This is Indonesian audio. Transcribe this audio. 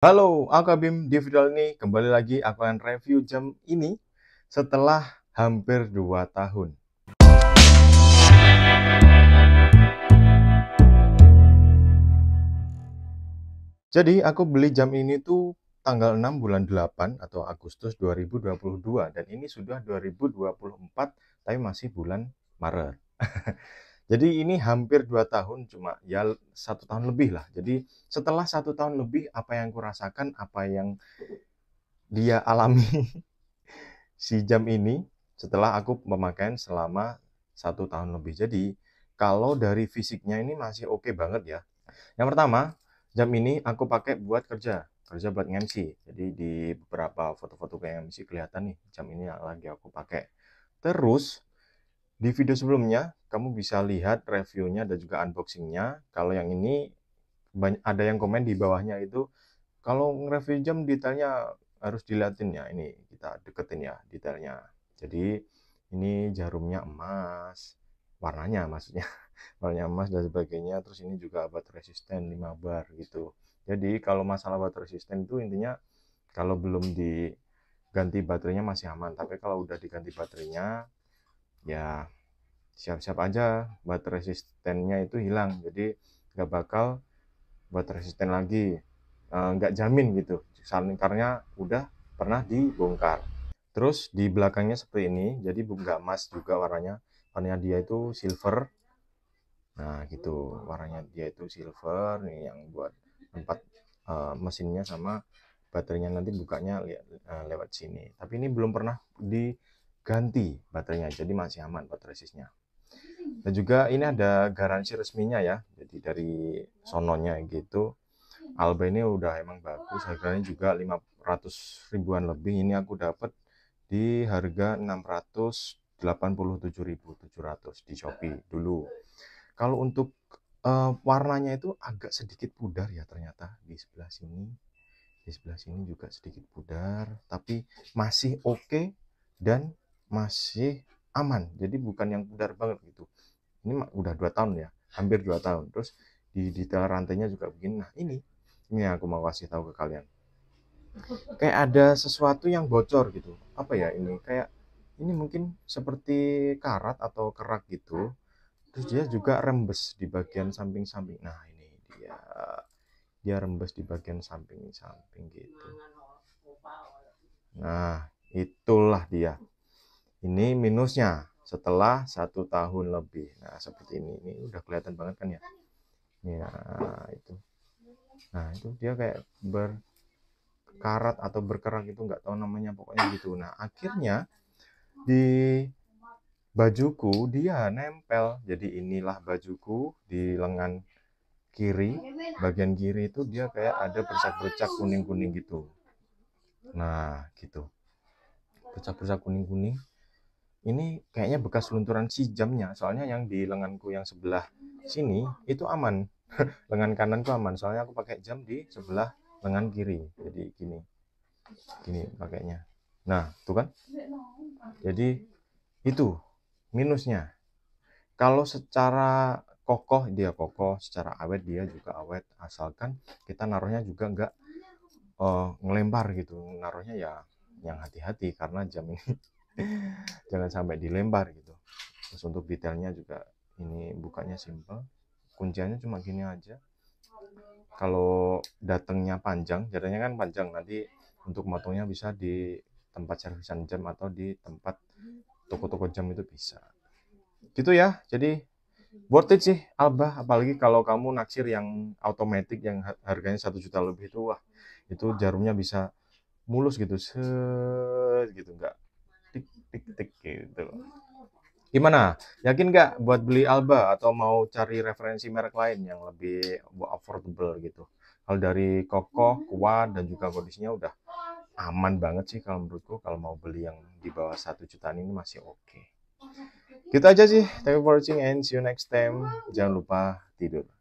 Halo, aku Bim. Di video ini kembali lagi aku akan review jam ini setelah hampir 2 tahun. Jadi aku beli jam ini tuh tanggal 6 bulan 8 atau Agustus 2022 dan ini sudah 2024 tapi masih bulan Maret. Jadi ini hampir dua tahun cuma ya satu tahun lebih lah. Jadi setelah satu tahun lebih apa yang kurasakan, apa yang dia alami si jam ini setelah aku pemakaian selama satu tahun lebih. Jadi kalau dari fisiknya ini masih oke okay banget ya. Yang pertama jam ini aku pakai buat kerja kerja buat MC. Jadi di beberapa foto-foto kayak MC kelihatan nih jam ini lagi aku pakai. Terus di video sebelumnya kamu bisa lihat reviewnya dan juga unboxingnya. Kalau yang ini ada yang komen di bawahnya itu kalau nge-review jam detailnya harus dilihatin ya. Ini kita deketin ya detailnya. Jadi ini jarumnya emas, warnanya maksudnya warnanya emas dan sebagainya. Terus ini juga abad resisten 5 bar gitu. Jadi kalau masalah abad resisten itu intinya kalau belum diganti baterainya masih aman, tapi kalau udah diganti baterainya ya siap-siap aja buat resistennya itu hilang jadi nggak bakal buat resisten lagi eh, nggak jamin gitu karena udah pernah dibongkar terus di belakangnya seperti ini jadi nggak emas juga warnanya warnanya dia itu silver nah gitu warnanya dia itu silver nih yang buat tempat uh, mesinnya sama baterainya nanti bukanya lihat uh, eh, lewat sini tapi ini belum pernah diganti baterainya jadi masih aman baterai resistnya dan juga ini ada garansi resminya ya. Jadi dari sononya gitu. Alba ini udah emang bagus, harganya juga 500 ribuan lebih. Ini aku dapat di harga 687.700 di Shopee dulu. Kalau untuk uh, warnanya itu agak sedikit pudar ya ternyata di sebelah sini. Di sebelah sini juga sedikit pudar, tapi masih oke okay dan masih aman jadi bukan yang pudar banget gitu ini udah dua tahun ya hampir dua tahun terus di detail rantainya juga begini nah ini ini yang aku mau kasih tahu ke kalian kayak ada sesuatu yang bocor gitu apa ya ini kayak ini mungkin seperti karat atau kerak gitu terus dia juga rembes di bagian samping-samping nah ini dia dia rembes di bagian samping-samping gitu nah itulah dia ini minusnya setelah satu tahun lebih. Nah, seperti ini. Ini udah kelihatan banget kan ya? nah itu. Nah, itu dia kayak berkarat atau berkerak itu nggak tahu namanya pokoknya gitu. Nah, akhirnya di bajuku dia nempel. Jadi inilah bajuku di lengan kiri, bagian kiri itu dia kayak ada bercak-bercak kuning-kuning gitu. Nah, gitu. Bercak-bercak kuning-kuning ini kayaknya bekas lunturan si jamnya soalnya yang di lenganku yang sebelah sini itu aman lengan kananku aman soalnya aku pakai jam di sebelah lengan kiri jadi gini gini pakainya nah tuh kan jadi itu minusnya kalau secara kokoh dia kokoh secara awet dia juga awet asalkan kita naruhnya juga nggak uh, ngelempar gitu naruhnya ya yang hati-hati karena jam ini jangan sampai dilempar gitu terus untuk detailnya juga ini bukanya simple kuncinya cuma gini aja kalau datangnya panjang jadinya kan panjang nanti untuk motongnya bisa di tempat servisan jam atau di tempat toko-toko jam itu bisa gitu ya jadi worth it sih Alba apalagi kalau kamu naksir yang otomatis yang harganya satu juta lebih itu wah itu jarumnya bisa mulus gitu se gitu nggak tik tik gitu loh. Gimana? Yakin nggak buat beli Alba atau mau cari referensi merek lain yang lebih affordable gitu? Kalau dari kokoh, kuat dan juga kondisinya udah aman banget sih kalau menurutku kalau mau beli yang di bawah satu jutaan ini masih oke. Okay. Gitu aja sih. Thank you for watching and see you next time. Jangan lupa tidur.